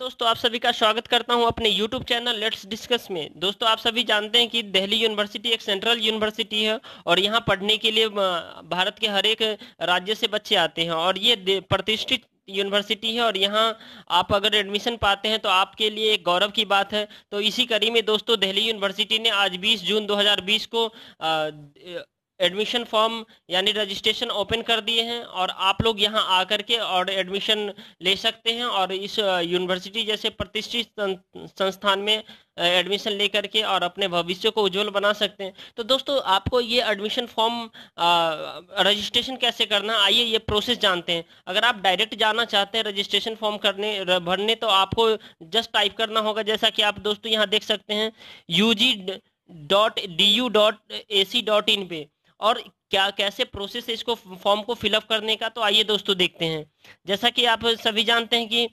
दोस्तों आप सभी का स्वागत करता हूं अपने YouTube चैनल लेट्स डिस्कस में दोस्तों आप सभी जानते हैं कि दिल्ली यूनिवर्सिटी एक सेंट्रल यूनिवर्सिटी है और यहां पढ़ने के लिए भारत के हर एक राज्य से बच्चे आते हैं और ये प्रतिष्ठित यूनिवर्सिटी है और यहाँ आप अगर एडमिशन पाते हैं तो आपके लिए एक गौरव की बात है तो इसी कड़ी में दोस्तों दिल्ली यूनिवर्सिटी ने आज 20 जून 2020 को एडमिशन फॉर्म यानी रजिस्ट्रेशन ओपन कर दिए हैं और आप लोग यहां आकर के और एडमिशन ले सकते हैं और इस यूनिवर्सिटी जैसे प्रतिष्ठित संस्थान में एडमिशन लेकर के और अपने भविष्य को उज्जवल बना सकते हैं तो दोस्तों आपको ये एडमिशन फॉर्म रजिस्ट्रेशन कैसे करना आइए ये प्रोसेस जानते हैं अगर आप डायरेक्ट जाना चाहते हैं रजिस्ट्रेशन फॉर्म करने भरने तो आपको जस्ट टाइप करना होगा जैसा कि आप दोस्तों यहाँ देख सकते हैं U G dot D U dot A C dot in पे और क्या कैसे प्रोसेस है इसको फॉर्म को फिलअप करने का तो आइए दोस्तों देखते हैं जैसा कि आप सभी जानते हैं कि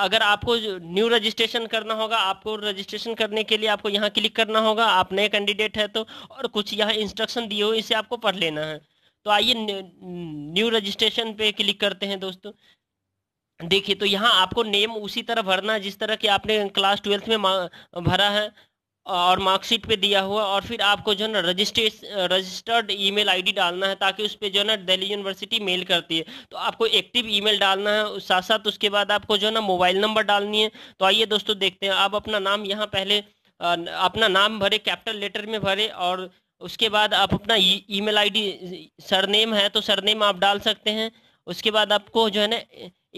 अगर आपको न्यू रजिस्ट्रेशन करना होगा आपको रजिस्ट्रेशन करने के लिए आपको यहाँ क्लिक करना होगा आप नए कैंडिडेट है तो और कुछ यहाँ इंस्ट्रक्शन दिए हो इसे आपको पढ़ लेना है तो आइए न्यू रजिस्ट्रेशन पे क्लिक करते हैं दोस्तों देखिए तो यहाँ आपको नेम उसी तरह भरना है जिस तरह कि आपने क्लास ट्वेल्थ में भरा है और मार्कशीट पे दिया हुआ और फिर आपको जो है ना रजिस्ट्रेस रजिस्टर्ड ईमेल आईडी डालना है ताकि उस पर जो है ना दिल्ली यूनिवर्सिटी मेल करती है तो आपको एक्टिव ईमेल डालना है साथ साथ उसके बाद आपको जो है ना मोबाइल नंबर डालनी है तो आइए दोस्तों देखते हैं आप अपना नाम यहाँ पहले अपना नाम भरे कैपिटल लेटर में भरे और उसके बाद आप अपना ईमेल आईडी सरनेम है तो सरनेम आप डाल सकते हैं उसके बाद आपको जो है ना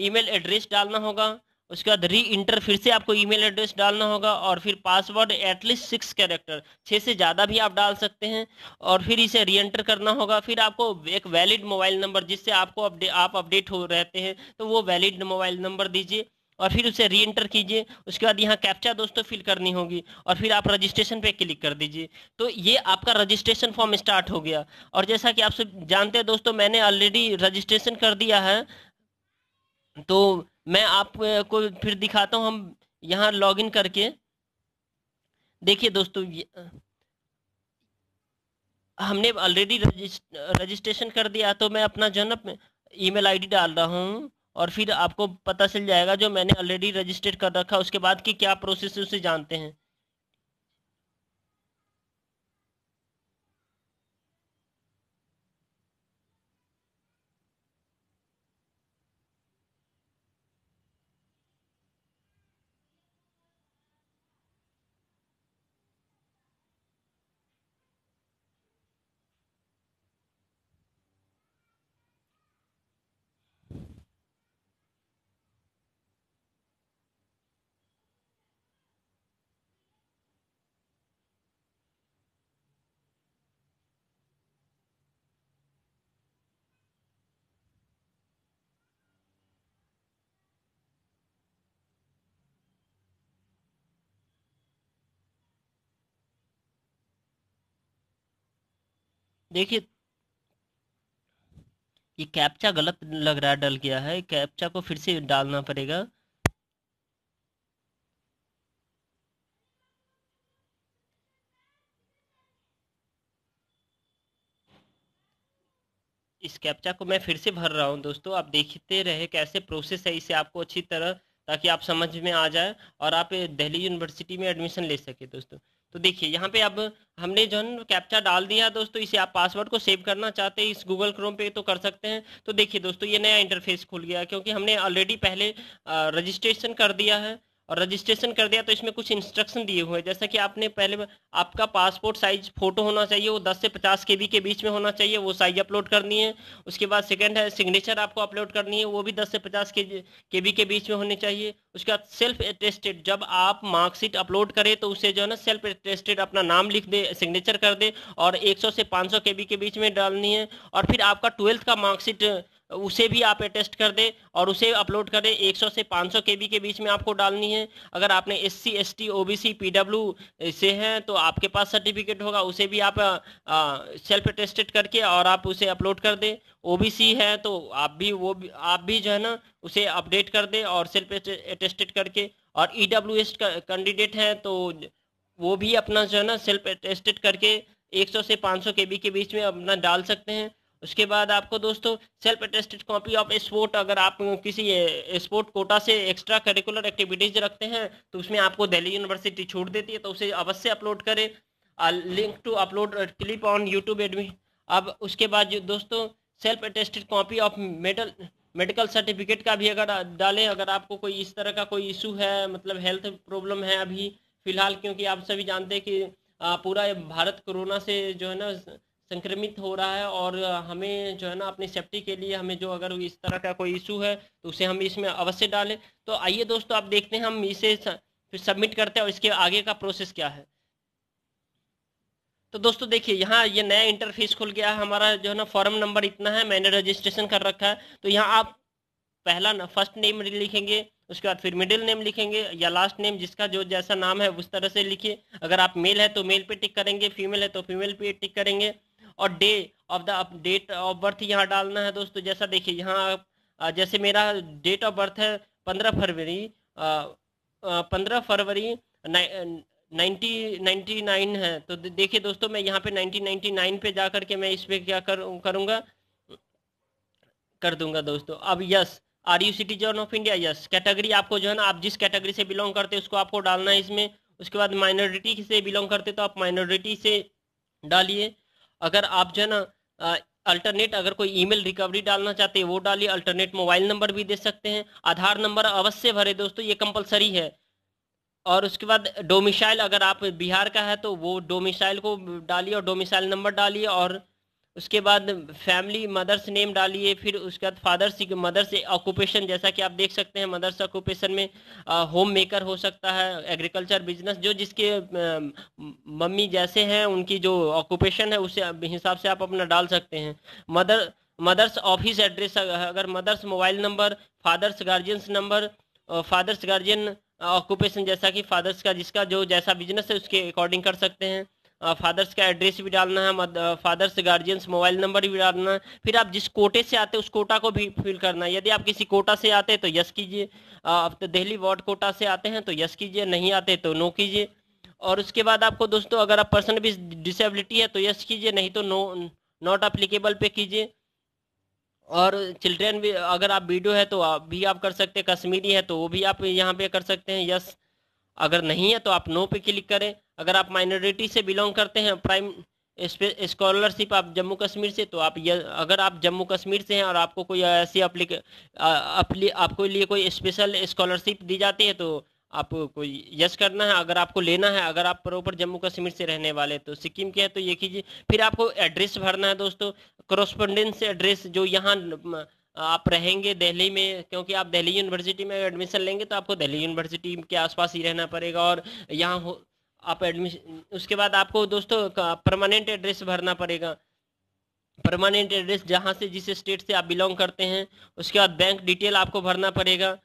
ईमेल एड्रेस डालना होगा उसके बाद री इंटर फिर से आपको ईमेल एड्रेस डालना होगा और फिर पासवर्ड एटलीस्ट सिक्स कैरेक्टर छः से ज़्यादा भी आप डाल सकते हैं और फिर इसे री एंटर करना होगा फिर आपको एक वैलिड मोबाइल नंबर जिससे आपको अपडे आप अपडेट हो रहते हैं तो वो वैलिड मोबाइल नंबर दीजिए और फिर उसे री एंटर कीजिए उसके बाद यहाँ कैप्चा दोस्तों फिल करनी होगी और फिर आप रजिस्ट्रेशन पे क्लिक कर दीजिए तो ये आपका रजिस्ट्रेशन फॉर्म स्टार्ट हो गया और जैसा कि आप सब जानते हैं दोस्तों मैंने ऑलरेडी रजिस्ट्रेशन कर दिया है तो मैं आपको फिर दिखाता हूँ हम यहाँ लॉगिन करके देखिए दोस्तों हमने ऑलरेडी रजिस्ट्रेशन कर दिया तो मैं अपना जो है ईमेल आईडी डाल रहा हूँ और फिर आपको पता चल जाएगा जो मैंने ऑलरेडी रजिस्टर्ड कर रखा उसके बाद की क्या प्रोसेस है उसे जानते हैं देखिए ये कैप्चा गलत लग रहा है डल गया है कैप्चा को फिर से डालना पड़ेगा इस कैप्चा को मैं फिर से भर रहा हूँ दोस्तों आप देखते रहे कैसे प्रोसेस है इसे आपको अच्छी तरह ताकि आप समझ में आ जाए और आप दिल्ली यूनिवर्सिटी में एडमिशन ले सके दोस्तों तो देखिए यहाँ पे अब हमने जो है कैप्चा डाल दिया दोस्तों इसे आप पासवर्ड को सेव करना चाहते हैं इस गूगल क्रोम पे तो कर सकते हैं तो देखिए दोस्तों ये नया इंटरफेस खुल गया क्योंकि हमने ऑलरेडी पहले रजिस्ट्रेशन कर दिया है और रजिस्ट्रेशन कर दिया तो इसमें कुछ इंस्ट्रक्शन दिए हुए हैं जैसा कि आपने पहले आपका पासपोर्ट साइज फोटो होना चाहिए वो 10 से 50 के बी के बीच में होना चाहिए वो साइज अपलोड करनी है उसके बाद सेकंड है सिग्नेचर आपको अपलोड करनी है वो भी 10 से 50 के के बी के बीच में होनी चाहिए उसके बाद सेल्फ अटेस्टेड जब आप मार्कशीट अपलोड करें तो उसे जो है ना सेल्फ अटेस्टेड अपना नाम लिख दे सिग्नेचर कर दे और एक से पाँच के बी के बीच में डालनी है और फिर आपका ट्वेल्थ का मार्कशीट उसे भी आप अटेस्ट कर दें और उसे अपलोड कर दें एक से 500 सौ के बीच में आपको डालनी है अगर आपने S C S T O B C P W से हैं तो आपके पास सर्टिफिकेट होगा उसे भी आप सेल्फ अटेस्टेड करके और आप उसे अपलोड कर दें ओ बी सी है तो आप भी वो भी, आप भी जो है ना उसे अपडेट कर दें और सेल्फ अटेस्टेड करके और ई डब्ल्यू एस कैंडिडेट हैं तो वो भी अपना जो है ना सेल्फ अटेस्टेड करके 100 से 500 बी के बीच में अपना डाल सकते हैं उसके बाद आपको दोस्तों self attested copy of sport अगर आप किसी स्पोर्ट कोटा से एक्स्ट्रा करिकुलर एक्टिविटीज रखते हैं तो उसमें आपको दिल्ली यूनिवर्सिटी छूट देती है तो उसे अवश्य अपलोड करें link to upload clip on YouTube एडमी अब उसके बाद जो दोस्तों self attested copy of medal medical certificate का भी अगर डालें अगर आपको कोई इस तरह का कोई इशू है मतलब हेल्थ प्रॉब्लम है अभी फिलहाल क्योंकि आप सभी जानते हैं कि पूरा भारत कोरोना से जो है ना संक्रमित हो रहा है और हमें जो है ना अपनी सेफ्टी के लिए हमें जो अगर इस तरह का कोई इशू है तो उसे हम इसमें अवश्य डालें तो आइए दोस्तों आप देखते हैं हम इसे सबमिट करते हैं और इसके आगे का प्रोसेस क्या है तो दोस्तों देखिए यहाँ ये नया इंटरफेस खुल गया है हमारा जो है ना फॉर्म नंबर इतना है मैंने रजिस्ट्रेशन कर रखा है तो यहाँ आप पहला ना फर्स्ट नेम लिखेंगे उसके बाद फिर मिडिल नेम लिखेंगे या लास्ट नेम जिसका जो जैसा नाम है उस तरह से लिखिए अगर आप मेल है तो मेल पे टिक करेंगे फीमेल है तो फीमेल पे टिक करेंगे और day of the date of birth यहाँ डालना है दोस्तों जैसा देखिए यहाँ जैसे मेरा डेट ऑफ बर्थ है पंद्रह फरवरी पंद्रह फरवरी नाइन्टी नाइन्टी नाइन है तो देखिए दोस्तों मैं यहाँ पे नाइनटीन नाइन्टी नाइन पे जा करके मैं इस पर क्या कर करूँगा कर दूंगा दोस्तों अब yes are you citizen of India yes category आपको जो है ना आप जिस कैटेगरी से बिलोंग करते हैं उसको आपको डालना है इसमें उसके बाद माइनॉरिटी से बिलोंग करते तो आप माइनॉरिटी से डालिए अगर आप जो है ना अल्टरनेट अगर कोई ईमेल रिकवरी डालना चाहते हैं वो डालिए अल्टरनेट मोबाइल नंबर भी दे सकते हैं आधार नंबर अवश्य भरे दोस्तों ये कंपलसरी है और उसके बाद डोमिसाइल अगर आप बिहार का है तो वो डोमिसाइल को डालिए और डोमिसाइल नंबर डालिए और उसके बाद फैमिली मदर्स नेम डालिए फिर उसके बाद फादर्स मदर्स ऑक्यूपेशन जैसा कि आप देख सकते हैं मदर्स ऑक्यूपेशन में होम मेकर हो सकता है एग्रीकल्चर बिजनेस जो जिसके मम्मी जैसे हैं उनकी जो ऑक्यूपेशन है उस हिसाब से आप अपना डाल सकते हैं मदर मदर्स ऑफिस एड्रेस अगर mother's mobile number father's guardians number father's guardian occupation जैसा कि फादर्स का जिसका जो जैसा बिजनेस है उसके अकॉर्डिंग कर सकते हैं फादर्स का एड्रेस भी डालना है फादर्स गार्जियंस मोबाइल नंबर भी डालना है फिर आप जिस कोटे से आते उस कोटा को भी फिल करना है यदि आप किसी कोटा से आते हैं तो यस कीजिए आप तो दिल्ली वार्ड कोटा से आते हैं तो यस कीजिए नहीं आते तो नो कीजिए और उसके बाद आपको दोस्तों अगर आप पर्सन भी डिसेबिलिटी है तो यस कीजिए नहीं तो नो नॉट अप्लीकेबल पे कीजिए और चिल्ड्रेन भी अगर आप वीडियो है तो आप भी आप कर सकते हैं कश्मीरी है तो वो भी आप यहाँ पे कर सकते हैं यस अगर नहीं है तो आप नो पे क्लिक करें अगर आप माइनॉरिटी से बिलोंग करते हैं प्राइम स्कॉलरशिप आप जम्मू कश्मीर से तो आप यह अगर आप जम्मू कश्मीर से हैं और आपको कोई ऐसी अप्लिक आपको लिए कोई स्पेशल स्कॉलरशिप दी जाती है तो आप कोई यस करना है अगर आपको लेना है अगर आप प्रॉपर जम्मू कश्मीर से रहने वाले तो सिक्किम के हैं तो ये कीजिए फिर आपको एड्रेस भरना है दोस्तों क्रोस्पोंडेंस एड्रेस जो यहाँ आप रहेंगे दिल्ली में क्योंकि आप दिल्ली यूनिवर्सिटी में एडमिशन लेंगे तो आपको दिल्ली यूनिवर्सिटी के आसपास ही रहना पड़ेगा और यहाँ हो आप एडमिशन उसके बाद आपको दोस्तों परमानेंट एड्रेस भरना पड़ेगा परमानेंट एड्रेस जहाँ से जिस स्टेट से आप बिलोंग करते हैं उसके बाद बैंक डिटेल आपको भरना पड़ेगा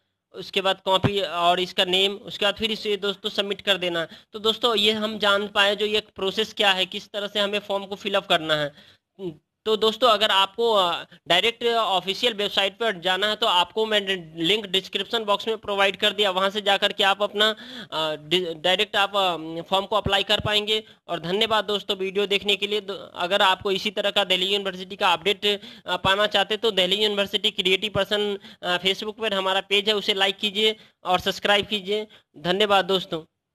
उसके बाद कॉपी और इसका नेम उसके बाद फिर इसे दोस्तों सबमिट कर देना तो दोस्तों ये हम जान पाए जो ये प्रोसेस क्या है किस तरह से हमें फॉर्म को फिलअप करना है तो दोस्तों अगर आपको डायरेक्ट ऑफिशियल वेबसाइट पर जाना है तो आपको मैं लिंक डिस्क्रिप्शन बॉक्स में प्रोवाइड कर दिया वहां से जाकर के आप अपना डायरेक्ट आप फॉर्म को अप्लाई कर पाएंगे और धन्यवाद दोस्तों वीडियो देखने के लिए अगर आपको इसी तरह का दिल्ली यूनिवर्सिटी का अपडेट पाना चाहते तो Delhi university creative person Facebook पर हमारा पेज है उसे लाइक कीजिए और सब्सक्राइब कीजिए धन्यवाद दोस्तों